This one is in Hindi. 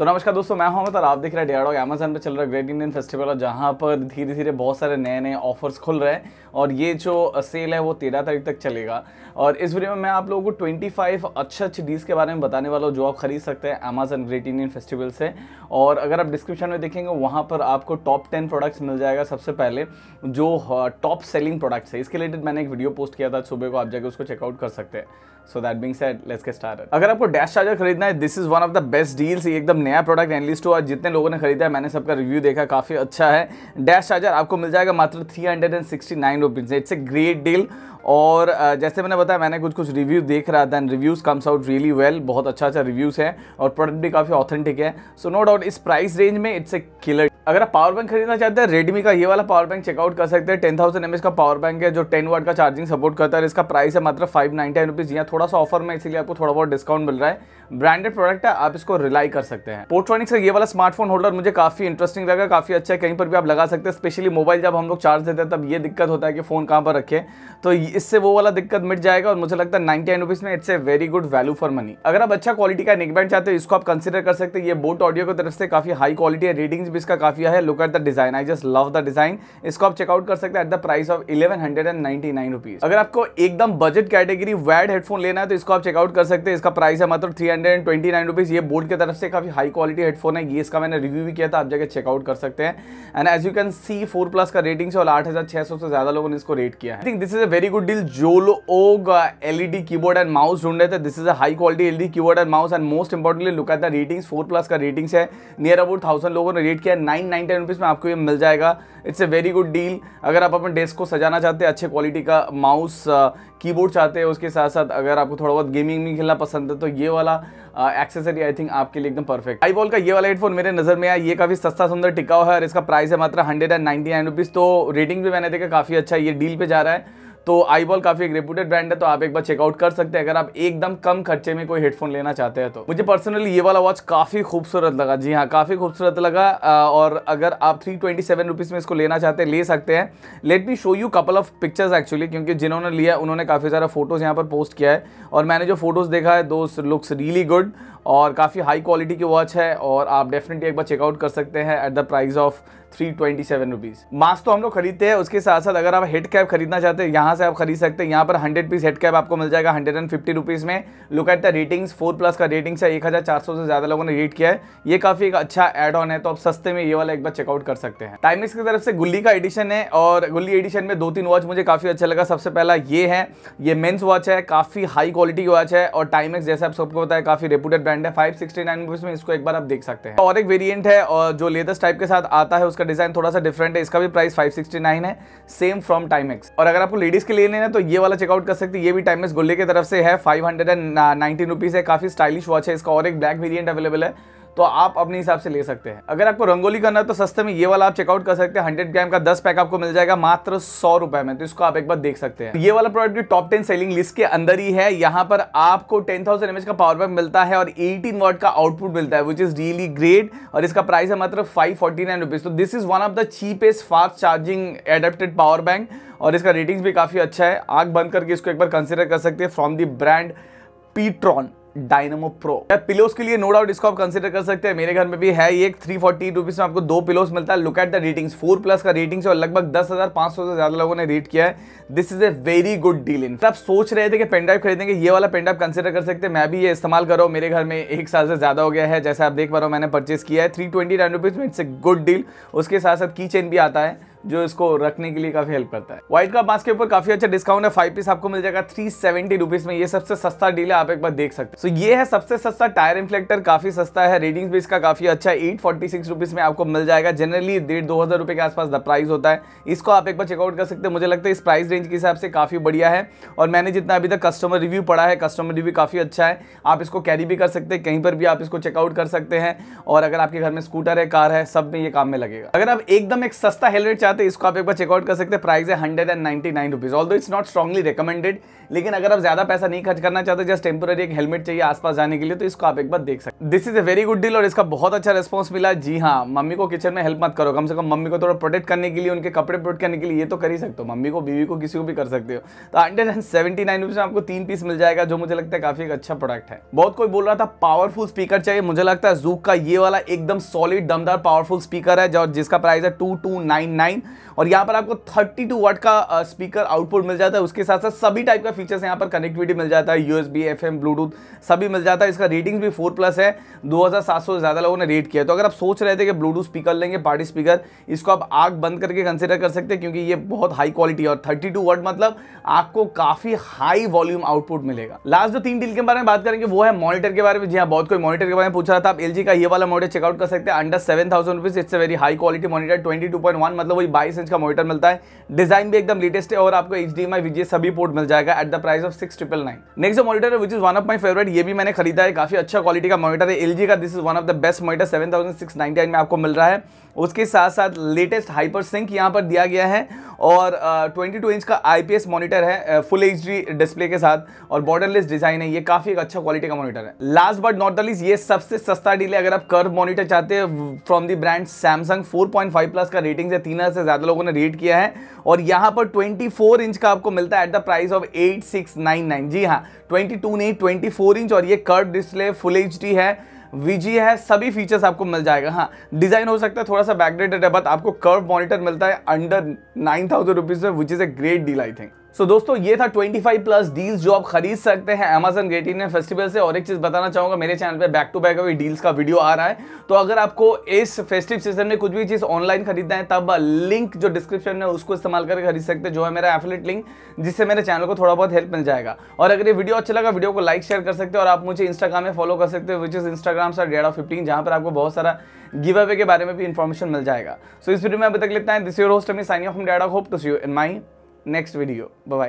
तो नमस्कार दोस्तों मैं हूं और आप देख रहे हैं डेडॉग अमेजन पे चल रहा है ग्रेट इंडियन फेस्टिवल और जहां पर धीरे धीरे बहुत सारे नए नए ऑफर्स खुल रहे हैं और ये जो सेल है वो तेरह तारीख तक चलेगा और इस वीडियो में मैं आप लोगों को ट्वेंटी फाइव अच्छे अच्छे डीज के बारे में बताने वाला हूँ जो आप खरीद सकते हैं अमेजन ग्रेट इंडियन फेस्टिवल से और अगर आप डिस्क्रिप्शन में देखेंगे वहाँ पर आपको टॉप टेन प्रोडक्ट्स मिल जाएगा सबसे पहले जो टॉप सेलिंग प्रोडक्ट्स है इसके रिलेटेड मैंने एक वीडियो पोस्ट किया था सुबह को आप जाकर उसको चेकआउट कर सकते हैं so that being at let's के स्टार्ट अगर आपको डैश चार्जर खरीदना है this is one of the best deals एकदम नया प्रोडक्ट एनलिस्ट हो और जितने लोगों ने खरीदा है मैंने सबका रिव्यू देखा काफ़ी अच्छा है डैश चार्जर आपको मिल जाएगा मात्र three hundred and sixty nine rupees it's a great deal और जैसे मैंने बताया मैंने कुछ कुछ रिव्यू देख रहा था and reviews comes out really well बहुत अच्छा अच्छा रिव्यूज़ है और प्रोडक्ट भी काफ़ी ऑथेंटिक है सो नो डाउट इस प्राइस रेंज में इट्स ए किलर अगर आप पावर बैंक खरीदना चाहते हैं रेडमी का ये वाला पावर बैंक चेकआउट कर सकते हैं टेन थाउजेंड एम का पावर बैंक है जो टेन वाट का चार्जिंग सपोर्ट करता है इसका प्राइस है मात्र फाइव नाइन्टी रुपीज़ यहाँ थोड़ा सा ऑफर में इसलिए आपको थोड़ा बहुत डिस्काउंट मिल रहा है ब्रांडेड प्रोडक्ट है आप इसको रिलाई कर सकते हैं पोर्ट्रॉनिक्स का ये वाला स्मार्टफोन होल्डर मुझे काफ़ी इंटरेस्टिंग लगा काफ़ी अच्छा है कहीं पर भी आप लगा सकते हैं स्पेशली मोबाइल जब हम लोग चार्ज देते हैं तब ये दिक्कत होता है कि फ़ोन कहाँ पर रखे तो इससे वो वाला दिक्कत मिट जाएगा और मुझे लगता है नाइनटी रुपीज़ में it's a very good value for money अगर आप अच्छा क्वालिटी का नेकबैंड चाहते हो इसको आप कंसिडर कर सकते हैं ये बोट ऑडियो की तरफ से काफ़ी हाई क्वालिटी है रीडिंग्स भी इसका काफ़ी काफ़िया है look at the design I just love the design इसको आप चेकआउट कर सकते हैं at the price of eleven hundred and ninety nine rupees अगर आपको एकदम बजट कैटेगरी वैड हेडफोन लेना है तो इसको आप चेकआउट कर सकते हैं इसका प्राइस है मात्र three hundred and twenty nine rupees ये बोर्ड की तरफ से काफ़ी हाई क्वालिटी हेडफोन है ये इसका मैंने रिव्यू भी किया था आप जाकर चेकआउट कर सकते हैं and as you can see four plus का रेटिंग से और आठ हज़ार छः सौ से ज़्यादा लोगों ने इसको रेट किया है think this is a very good deal जो लोग एलईडी कीबोर्ड एंड माउस ढूंढ रहे थे this is a high quality LED keyboard and mouse and most importantly look at the ratings four plus का रेटिंग्स है नियर अबाउट थाउजेंड लोगों ने रेट किया नाइन नाइन्टी रुपीज़ में आपको ये मिल जाएगा it's a very good deal अगर आप अपने डेस्क को सजाना चाहते हैं अच्छे क्वालिटी का माउस कीबोर्ड uh, चाहते हैं उसके साथ साथ अगर आपको थोड़ा बहुत गेमिंग भी खेलना पसंद है तो ये वाला एक्सेसरी आई थिंक आपके लिए एकदम परफेक्ट आई का ये वाला हेडफोन मेरे नज़र में आया ये काफ़ी सस्ता सुंदर टिकाऊ है और इसका प्राइस है मात्र हंड्रेड तो रेटिंग भी मैंने देखा काफ़ी अच्छा ये डील पर जा रहा है तो आई बॉल काफी एक रेपुटेड ब्रांड है तो आप एक बार चेकआउट कर सकते हैं अगर आप एकदम कम खर्चे में कोई हेडफोन लेना चाहते हैं तो मुझे पर्सनली ये वाला वॉच काफी खूबसूरत लगा जी हाँ काफी खूबसूरत लगा और अगर आप थ्री ट्वेंटी सेवन रुपीज़ में इसको लेना चाहते हैं ले सकते हैं let me show you couple of pictures actually क्योंकि जिन्होंने लिया उन्होंने काफ़ी सारा फोटोज़ यहाँ पर पोस्ट किया है और मैंने जो फोटोज़ देखा है दोस्त लुक्स रियली गुड और काफ़ी हाई क्वालिटी की वॉच है और आप डेफिनेटली एक बार चेकआउट कर सकते हैं at the price of three twenty seven rupees mask तो हम लोग खरीदते हैं उसके साथ साथ अगर आप हेड कैप खरीदना चाहते हैं यहाँ से आप खरीद सकते हैं यहाँ पर हंड्रेड पीस हेड कैप आपको मिल जाएगा हंड्रेड एंड फिफ्टी रुपीज़ में look at the ratings four plus का रेटिंग्स है एक हज़ार चार सौ से ज़्यादा लोगों ने रेट किया है ये काफ़ी एक अच्छा एड ऑन है तो आप सस्ते में ये वाला एक बार चेकआउट कर सकते हैं टाइमिक्स की तरफ से गुल्ली का एडिशन है और गुल्ली एडिशन में दो तीन वॉच मुझे काफ़ी अच्छा लगा सबसे पहला ये है ये मेन्स वॉच है काफ़ी हाई क्वालिटी की वॉच है और टाइमिक्स जैसे आप सबको पता है काफ़ी रेपूटेड ब्रांड है फाइव सिक्सटी नाइन रुपीज़ में इसको एक बार आप देख सकते हैं और एक वेरियंट है और जो लेदर्स टाइप के साथ आता है उसका डिज़ाइन थोड़ा सा डिफरेंट है इसका भी प्राइस फाइव सिक्सटी नाइन है सेम फ्रॉम टाइमेक्स और अगर आपको लेडीज़ के लिए लेना है तो ये वाला चेकआउट कर सकते हैं ये भी टाइमेक्स गोल्ले की तरफ से है five hundred and nineteen rupees है काफ़ी स्टाइलिश वॉच है इसका और एक ब्लैक वेरियंट अवेलेबल है तो आप अपने हिसाब से ले सकते हैं अगर आपको रंगोली करना है तो सस्ते में ये वाला आप चेकआउट कर सकते हैं हंड्रेड ग्राम का दस पैक आपको मिल जाएगा मात्र सौ रुपए में तो इसको आप एक बार देख सकते हैं ये वाला प्रोडक्ट भी टॉप टेन सेलिंग लिस्ट के अंदर ही है यहाँ पर आपको टेन थाउजेंड एमएच का पावर बैंक मिलता है और एटीन वॉट का आउटपुट मिलता है विच इज रियली ग्रेट और इसका प्राइस है मात्र फाइव फोर्टी नाइन रुपीज तो this is one of the cheapest fast charging adapted power bank और इसका रेटिंग्स भी काफ़ी अच्छा है आग बंद करके इसको एक बार कंसिडर कर सकते हैं from the brand pTron Dynamo Pro पिलोस के लिए नो डाउट इसको आप कंसिडर कर सकते हैं मेरे घर में भी है ये थ्री फोर्टी रुपीज में आपको दो पिलोस मिलता है look at the ratings four plus का रेटिंग्स और लगभग दस हजार पांच सौ से ज्यादा लोगों ने रेट किया है this is a very good deal इन आप सोच रहे थे कि पेन ड्राइव खरीदेंगे ये वाला पेनड्राइव कंसिडर कर सकते हैं मैं भी ये इस्तेमाल करो मेरे घर में एक साल से ज्यादा हो गया है जैसे आप देख पा रहे हो मैंने परचेज किया है थ्री ट्वेंटी नाइन रुपीज में इट्स ए गुड डील उसके साथ साथ की चेन भी आता है जो इसको रखने के लिए काफी हेल्प करता है व्हाइट का मास्क के ऊपर काफी अच्छा डिस्काउंट है फाइव पीस आपको मिल जाएगा थ्री सेवेंटी रुपीज में ये सबसे सस्ता डील है आप एक बार देख सकते हैं so, ये है सबसे सस्ता टायर इन्फ्लेक्टर काफी सस्ता है रेटिंग्स भी इसका काफी अच्छा है एट फोर्टी में आपको मिल जाएगा जनरली डेढ़ दो हजार रुपए के आसपास द प्राइस होता है इसको आप एक बार चेकआउट कर सकते हैं मुझे लगता है इस प्राइस रेंज के हिसाब से काफी बढ़िया है और मैंने जितना अभी तक कस्टमर रिव्यू पढ़ा है कस्टमर रिव्यू काफी अच्छा है आप इसको कैरी भी कर सकते हैं कहीं पर भी आप इसको चेकआउट कर सकते हैं और अगर आपके घर में स्कूटर है कार है सब में ये काम में लगेगा अगर आप एकदम एक सस्ता हेलमेट चाहते हैं इसको आप एक बार चेकआउट कर सकते हैं प्राइस है hundred and ninety nine rupees although it's not strongly recommended लेकिन अगर आप ज्यादा पैसा नहीं खर्च करना चाहते जस्ट टेम्पोरी एक हेलमेट चाहिए आसपास जाने के लिए तो इसको आप एक बार देख सकते this is a very good deal और इसका बहुत अच्छा रिस्पॉन्स मिला जी हाँ मम्मी को किचन में हेल्प मत करो कम से कम मम्मी को थोड़ा प्रोटेक्ट करने के लिए उनके कपड़े प्रोटेक्ट करने के लिए ये तो कर ही सकते हो मम्मी को बीवी को किसी को भी कर सकते हो तो hundred and seventy nine rupees में आपको तीन पीस मिल जाएगा जो मुझे लगता है काफी एक अच्छा प्रोडक्ट है बहुत कोई बोल रहा था पावरफुल स्पीकर चाहिए मुझे लगता है जूक का ये वाला एकदम सॉलिड दमदार पावरफुल स्पीकर है जो जिसका प्राइस है टू टू नाइन नाइन और यहाँ पर आपको थर्टी टू वर्ट का स्पीकर आउटपुट मिल जाता है उसके साथ साथ सभी टाइप का फीचर्स यहाँ पर कनेक्टिविटी मिल जाता है यूएसबी एफएम ब्लूटूथ सभी मिल जाता है इसका रेटिंग भी फोर प्लस है 2700 से ज़्यादा लोगों ने रेट किया तो अगर आप सोच रहे थे कि ब्लूटूथ स्पीकर लेंगे पार्टी स्पीकर इसको आप आग बंद करके कंसिडर कर सकते हैं क्योंकि ये बहुत हाई क्वालिटी है और थर्टी टू मतलब आपको काफ़ी हाई वॉल्यूम आउटपुट मिलेगा लास्ट जो तीन डील के बारे में बात करेंगे वो है मॉनिटर के बारे में जी हाँ बहुत कोई मॉनिटर के बारे में पूछ रहा था आप एल का ये वाला मॉनिटर चेकआउट कर सकते हैं under seven thousand rupees it's very high quality monitor twenty two point one मतलब वही बाईस इंच का मॉनिटर मिलता है डिज़ाइन भी एकदम लेटेस्ट है और आपको एच डी सभी पोर्ट मिल जाएगा at at the price of six triple nine next monitor है which is one of my favourite ये भी मैंने खरीदा है काफी अच्छा क्वालिटी का मॉनिटर है एल का this is one of the best monitor seven thousand six ninety में आपको मिल रहा है उसके साथ साथ लेटेस्ट हाइपर सिंक यहाँ पर दिया गया है और ट्वेंटी टू इंच का आई मॉनिटर है फुल एच डिस्प्ले के साथ और बॉर्डरलेस डिज़ाइन है ये काफ़ी एक अच्छा क्वालिटी का मॉनिटर है last but not the least ये सबसे सस्ता डील है अगर आप कर्व मॉनिटर चाहते हैं from the brand Samsung 4.5 plus का रेटिंग है तीन से ज़्यादा लोगों ने रेट किया है और यहाँ पर 24 इंच का आपको मिलता है एट द प्राइस ऑफ 8699 जी हाँ 22 नहीं 24 इंच और ये कर्व डिस्प्ले फुल एच है वीजी है सभी फीचर्स आपको मिल जाएगा हाँ डिज़ाइन हो सकता है थोड़ा सा बैकडेटेड है बट आपको कर्व मॉनिटर मिलता है अंडर नाइन थाउजेंड रुपीज़ में which is a great deal I think so so, दोस्तों ये था 25 प्लस डील्स जो आप खरीद सकते हैं अमेजन ग्रेट इंडियन फेस्टिवल से और एक चीज़ बताना चाहूंगा मेरे चैनल पे बैक टू बैक अभी डील्स का वीडियो आ रहा है तो अगर आपको इस फेस्टिव सीजन में कुछ भी चीज़ ऑनलाइन खरीदना है तब लिंक जो डिस्क्रिप्शन में उसको इस्तेमाल करके खरीद सकते हैं जो है मेरा एफिलेट लिंक जिससे मेरे चैनल को थोड़ा बहुत हेल्प मिल जाएगा और अगर ये वीडियो अच्छा लगा वीडियो को लाइक शेयर कर सकते हो और आप मुझे इंस्टाग्राम में फॉलो कर सकते हो which is Instagram sir dead fifteen जहां पर आपको बहुत सारा गिव अवे के बारे में भी इन्फॉर्मेशन मिल जाएगा सो इस वीडियो में अभी तक लेता है this your host me sign off dead hope to see you in my next video. Bye-bye.